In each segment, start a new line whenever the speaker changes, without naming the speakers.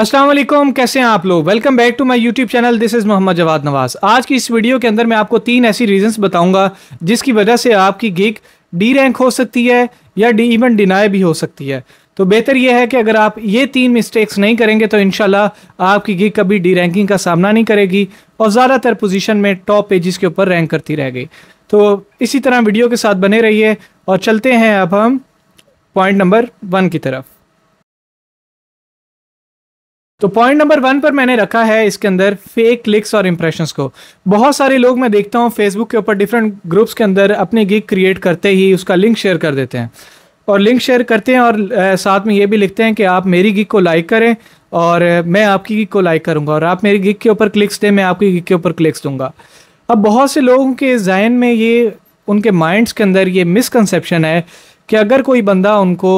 अस्सलाम वालेकुम कैसे हैं आप लोग welcome back to my YouTube channel this is Mohammad Jawad Nawaz आज की इस वीडियो के अंदर मैं आपको तीन ऐसी रीजंस बताऊंगा जिसकी वजह से आपकी गिग डी रैंक हो सकती है या डी इवन डिनाई भी हो सकती है तो बेहतर यह है कि अगर आप ये तीन मिस्टेक्स नहीं करेंगे तो इन आपकी गिग कभी डी रैंकिंग का सामना नहीं करेगी और ज़्यादातर पोजिशन में टॉप पेजिस के ऊपर रैंक करती रह गई तो इसी तरह वीडियो के साथ बने रहिए और चलते हैं अब हम पॉइंट नंबर वन की तरफ तो पॉइंट नंबर वन पर मैंने रखा है इसके अंदर फेक क्लिक्स और इंप्रेशंस को बहुत सारे लोग मैं देखता हूँ फेसबुक के ऊपर डिफरेंट ग्रुप्स के अंदर अपने गिग क्रिएट करते ही उसका लिंक शेयर कर देते हैं और लिंक शेयर करते हैं और साथ में ये भी लिखते हैं कि आप मेरी गिग को लाइक करें और मैं आपकी गिग को लाइक करूंगा और आप मेरी गिग के ऊपर क्लिक्स दें मैं आपकी गिग के ऊपर क्लिक्स दूंगा अब बहुत से लोगों के जहन में ये उनके माइंड्स के अंदर ये मिसकनसेप्शन है कि अगर कोई बंदा उनको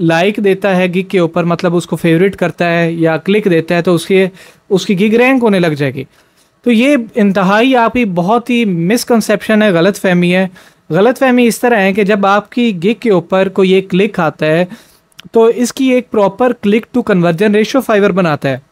लाइक देता है गिग के ऊपर मतलब उसको फेवरेट करता है या क्लिक देता है तो उसके उसकी गिग रैंक होने लग जाएगी तो ये इंतहाई आपकी बहुत ही मिसकंसेप्शन है गलत फहमी है गलत फहमी इस तरह है कि जब आपकी गिग के ऊपर कोई एक क्लिक आता है तो इसकी एक proper click to conversion ratio Fiverr बनाता है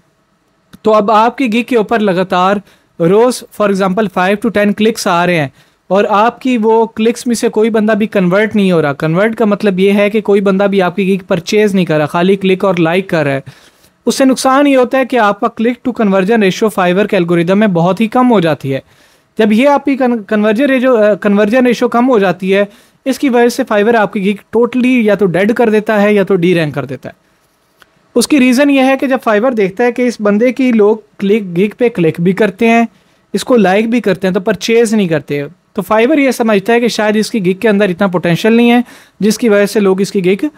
तो अब आपकी गिग के ऊपर लगातार रोज़ for example five to ten clicks आ रहे हैं और आपकी वो क्लिक्स में से कोई बंदा भी कन्वर्ट नहीं हो रहा कन्वर्ट का मतलब ये है कि कोई बंदा भी आपकी गिग परचेज़ नहीं कर रहा खाली क्लिक और लाइक कर रहा है उससे नुकसान ये होता है कि आपका click to conversion ratio Fiverr के एल्गोरिदम में बहुत ही कम हो जाती है जब ये आपकी कन्वर्जन रेशो कन्वर्जन रेशो कम हो जाती है इसकी वजह से फाइवर आपकी गिग टोटली या तो डेड कर देता है या तो डी रैंक कर देता है उसकी रीज़न यह है कि जब फाइवर देखता है कि इस बंदे की लोग क्लिक गिग पे क्लिक भी करते हैं इसको लाइक भी करते हैं तो परचेज़ नहीं करते तो फाइबर ये समझता है कि शायद इसकी गिग के अंदर इतना पोटेंशियल नहीं है जिसकी वजह से लोग इसकी गिग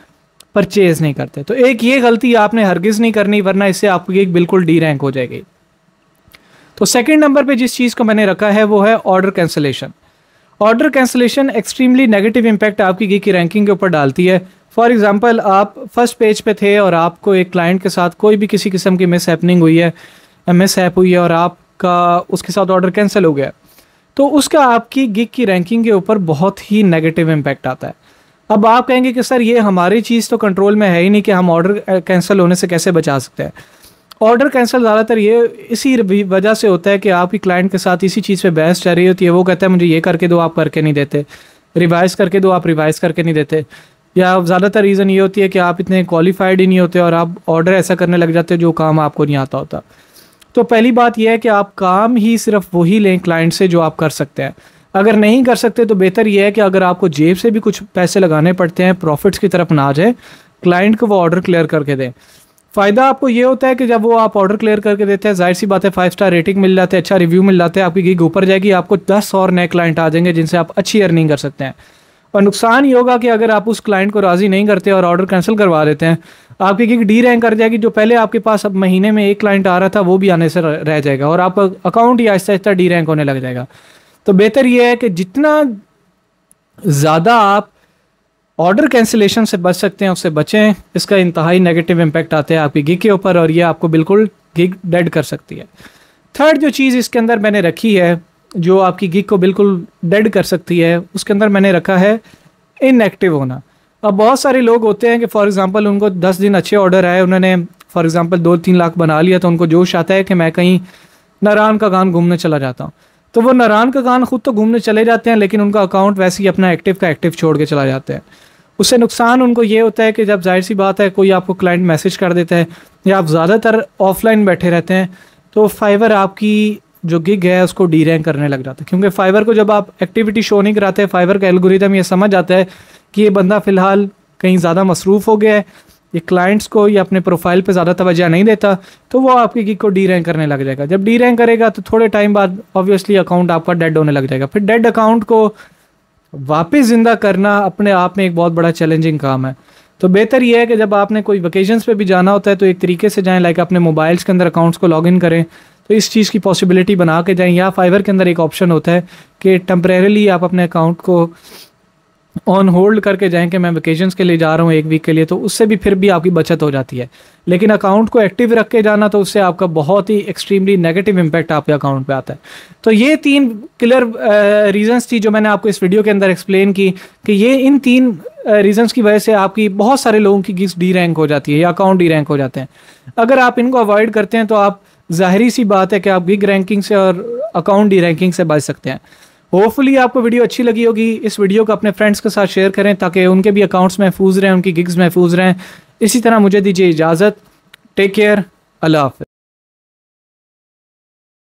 परचेज नहीं करते तो एक ये गलती आपने हरगिज़ नहीं करनी वरना इससे आपकी गिग बिल्कुल डी रैंक हो जाएगी तो सेकेंड नंबर पर जिस चीज़ को मैंने रखा है वो है order cancellation order cancellation extremely negative impact आपकी गिग की रैंकिंग के ऊपर डालती है फॉर एग्ज़ाम्पल आप फर्स्ट पेज पे थे और आपको एक क्लाइंट के साथ कोई भी किसी किस्म की मिस हैपनिंग हुई है मिस हैप हुई है और आपका उसके साथ ऑर्डर कैंसिल हो गया तो उसका आपकी गिग की रैंकिंग के ऊपर बहुत ही नेगेटिव इम्पैक्ट आता है अब आप कहेंगे कि सर ये हमारी चीज़ तो कंट्रोल में है ही नहीं कि हम ऑर्डर कैंसिल होने से कैसे बचा सकते हैं ऑर्डर कैंसिल ज़्यादातर ये इसी वजह से होता है कि आपकी क्लाइंट के साथ इसी चीज़ पे बहस चल रही होती है वो कहता है मुझे ये करके दो आप करके नहीं देते रिवाइज़ करके दो आप रिवाइज़ करके नहीं देते या ज़्यादातर रीज़न ये होती है कि आप इतने क्वालिफाइड ही नहीं होते और आप ऑर्डर ऐसा करने लग जाते हो जो काम आपको नहीं आता होता तो पहली बात यह है कि आप काम ही सिर्फ वही लें क्लाइंट से जो आप कर सकते हैं अगर नहीं कर सकते तो बेहतर यह है कि अगर आपको जेब से भी कुछ पैसे लगाने पड़ते हैं प्रॉफिट्स की तरफ ना जाए क्लाइंट को वो ऑर्डर क्लियर करके दें फ़ायदा आपको ये होता है कि जब वो आप ऑर्डर क्लियर करके देते हैं जाहिर सी बात है फाइव स्टार रेटिंग मिल जाती है अच्छा रिव्यू मिल जाता है आपकी गिग ऊपर जाएगी आपको दस और नए क्लाइंट आ जाएंगे जिनसे आप अच्छी अर्निंग कर सकते हैं और नुकसान ये होगा कि अगर आप उस क्लाइंट को राज़ी नहीं करते और ऑर्डर कैंसिल करवा देते हैं आपकी गिग डी रैंक कर जाएगी जो पहले आपके पास अब महीने में एक क्लाइंट आ रहा था वो भी आने से रह जाएगा और आपका अकाउंट ही आहिस्ता आहिस्ता डी रैंक होने लग जाएगा तो बेहतर ये है कि जितना ज़्यादा आप ऑर्डर कैंसिलेशन से बच सकते हैं उससे बचें इसका इंतहाई नेगेटिव इम्पैक्ट आता है आपकी गिग के ऊपर और ये आपको बिल्कुल गिग डेड कर सकती है थर्ड जो चीज़ इसके अंदर मैंने रखी है जो आपकी गिग को बिल्कुल डेड कर सकती है उसके अंदर मैंने रखा है इनएक्टिव होना अब बहुत सारे लोग होते हैं कि फॉर एग्ज़ाम्पल उनको दस दिन अच्छे ऑर्डर आए उन्होंने फॉर एग्ज़ाम्पल दो तीन लाख बना लिया तो उनको जोश आता है कि मैं कहीं नारान का गान घूमने चला जाता हूँ तो वो नारान का गान खुद तो घूमने चले जाते हैं लेकिन उनका अकाउंट वैसे ही अपना एक्टिव का एक्टिव छोड़ के चला जाते हैं उससे नुकसान उनको ये होता है कि जब जाहिर सी बात है कोई आपको क्लाइंट मैसेज कर देता है या आप ज़्यादातर ऑफलाइन बैठे रहते हैं तो फाइवर आपकी जो गिग है उसको डी रैंक करने लग जाता है क्योंकि फाइवर को जब आप एक्टिविटी शो नहीं कराते फाइवर का एल्गोरिदम ये समझ आता है कि ये बंदा फ़िलहाल कहीं ज़्यादा मसरूफ़ हो गया है ये क्लाइंट्स को या अपने प्रोफाइल पे ज़्यादा तवज्जो नहीं देता तो वो आपकी गिग को डी रैंक करने लग जाएगा जब डी रैंक करेगा तो थोड़े टाइम बाद ऑब्वियसली अकाउंट आपका डेड होने लग जाएगा फिर डेड अकाउंट को वापस ज़िंदा करना अपने आप में एक बहुत बड़ा चैलेंजिंग काम है तो बेहतर यह है कि जब आपने कोई वेकेशन पे भी जाना होता है तो एक तरीके से जाएं लाइक अपने मोबाइल्स के अंदर अकाउंट्स को लॉगिन करें तो इस चीज़ की पॉसिबिलिटी बना के जाएँ या फाइवर के अंदर एक ऑप्शन होता है कि टम्प्रेरली आप अपने अकाउंट को ऑन होल्ड करके जाएं कि मैं वेकेशन के लिए जा रहा हूँ एक वीक के लिए तो उससे भी फिर भी आपकी बचत हो जाती है लेकिन अकाउंट को एक्टिव रख के जाना तो उससे आपका बहुत ही एक्सट्रीमली नेगेटिव इम्पैक्ट आपके अकाउंट पे आता है तो ये तीन क्लियर रीजंस थी जो मैंने आपको इस वीडियो के अंदर एक्सप्लेन की कि ये इन तीन रीजंस की वजह से आपकी बहुत सारे लोगों की गिस्ट डी रैंक हो जाती है या अकाउंट डी रैंक हो जाते हैं अगर आप इनको अवॉइड करते हैं तो आप ज़ाहरी सी बात है कि आप गिग रैंकिंग से और अकाउंट डी रैंकिंग से बच सकते हैं होपफुली आपको वीडियो अच्छी लगी होगी इस वीडियो को अपने फ्रेंड्स के साथ शेयर करें ताकि उनके भी अकाउंट्स महफूज रहें उनकी गिग्स महफूज रहें इसी तरह मुझे दीजिए इजाज़त टेक केयर अल्लाह हाफ